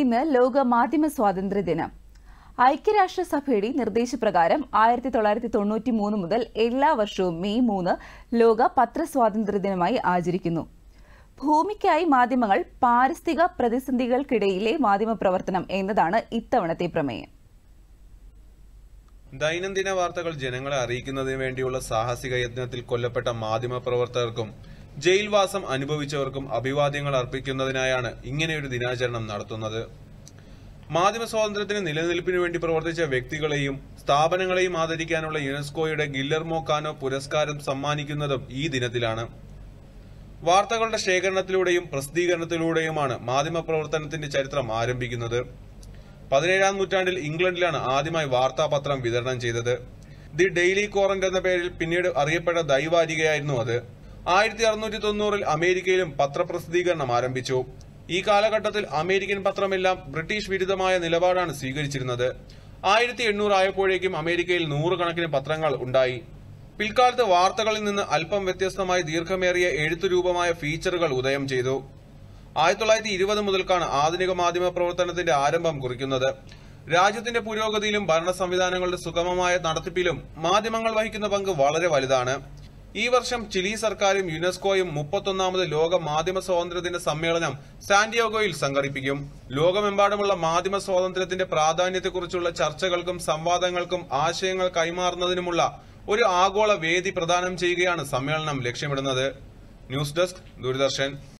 ഇന്ന് ലോക മാധ്യമ സ്വാതന്ത്ര്യ ദിനം ഐക്യരാഷ്ട്രസഭയുടെ നിർദ്ദേശപ്രകാരം ആയിരത്തി തൊള്ളായിരത്തി തൊണ്ണൂറ്റി മൂന്ന് മുതൽ എല്ലാ വർഷവും മെയ് മൂന്ന് ലോക പത്രസ്വാതന്ത്ര്യ ദിനമായി ആചരിക്കുന്നു ഭൂമിക്കായി മാധ്യമങ്ങൾ പാരിസ്ഥിതിക പ്രതിസന്ധികൾക്കിടയിലെ മാധ്യമ പ്രവർത്തനം എന്നതാണ് ഇത്തവണത്തെ പ്രമേയം ദൈനംദിന വാർത്തകൾ ജനങ്ങളെ അറിയിക്കുന്നതിന് വേണ്ടിയുള്ള സാഹസിക യത്നത്തിൽ കൊല്ലപ്പെട്ട മാധ്യമ പ്രവർത്തകർക്കും ജയിൽവാസം അനുഭവിച്ചവർക്കും അഭിവാദ്യങ്ങൾ അർപ്പിക്കുന്നതിനായാണ് ഇങ്ങനെയൊരു ദിനാചരണം നടത്തുന്നത് മാധ്യമ സ്വാതന്ത്ര്യത്തിന് നിലനിൽപ്പിനു വേണ്ടി പ്രവർത്തിച്ച വ്യക്തികളെയും സ്ഥാപനങ്ങളെയും ആദരിക്കാനുള്ള യുനെസ്കോയുടെ ഗില്ലർമോ കാനോ പുരസ്കാരം സമ്മാനിക്കുന്നതും ഈ ദിനത്തിലാണ് വാർത്തകളുടെ ശേഖരണത്തിലൂടെയും പ്രസിദ്ധീകരണത്തിലൂടെയുമാണ് മാധ്യമ പ്രവർത്തനത്തിന്റെ ചരിത്രം ആരംഭിക്കുന്നത് പതിനേഴാം നൂറ്റാണ്ടിൽ ഇംഗ്ലണ്ടിലാണ് ആദ്യമായി വാർത്താപത്രം വിതരണം ചെയ്തത് ദി ഡെയിലി കോറന്റ് എന്ന പേരിൽ പിന്നീട് അറിയപ്പെട്ട ദൈവാരികയായിരുന്നു അത് ആയിരത്തി അറുന്നൂറ്റി തൊണ്ണൂറിൽ അമേരിക്കയിലും പത്രപ്രസിദ്ധീകരണം ആരംഭിച്ചു ഈ കാലഘട്ടത്തിൽ അമേരിക്കൻ പത്രമെല്ലാം ബ്രിട്ടീഷ് വിരുദ്ധമായ നിലപാടാണ് സ്വീകരിച്ചിരുന്നത് ആയിരത്തി എണ്ണൂറായപ്പോഴേക്കും ആയപ്പോഴേക്കും അമേരിക്കയിൽ നൂറുകണക്കിന് പത്രങ്ങൾ ഉണ്ടായി പിൽക്കാലത്ത് വാർത്തകളിൽ നിന്ന് അല്പം വ്യത്യസ്തമായി ദീർഘമേറിയ എഴുത്തുരൂപമായ ഫീച്ചറുകൾ ഉദയം ചെയ്തു ആയിരത്തി തൊള്ളായിരത്തി ഇരുപത് മുതൽക്കാണ് ആധുനിക മാധ്യമ പ്രവർത്തനത്തിന്റെ ആരംഭം കുറിക്കുന്നത് രാജ്യത്തിന്റെ പുരോഗതിയിലും ഭരണ സംവിധാനങ്ങളുടെ സുഗമമായ നടത്തിപ്പിലും മാധ്യമങ്ങൾ വഹിക്കുന്ന പങ്ക് വളരെ വലുതാണ് ഈ വർഷം ചിലി സർക്കാരും യുനെസ്കോയും മുപ്പത്തൊന്നാമത് ലോക മാധ്യമ സ്വാതന്ത്ര്യത്തിന്റെ സമ്മേളനം സാന്റിയോഗോയിൽ സംഘടിപ്പിക്കും ലോകമെമ്പാടുമുള്ള മാധ്യമ സ്വാതന്ത്ര്യത്തിന്റെ പ്രാധാന്യത്തെക്കുറിച്ചുള്ള ചർച്ചകൾക്കും സംവാദങ്ങൾക്കും ആശയങ്ങൾ കൈമാറുന്നതിനുമുള്ള ഒരു ആഗോള വേദി പ്രദാനം ചെയ്യുകയാണ് സമ്മേളനം ലക്ഷ്യമിടുന്നത് ന്യൂസ് ഡെസ്ക് ദൂരദർശൻ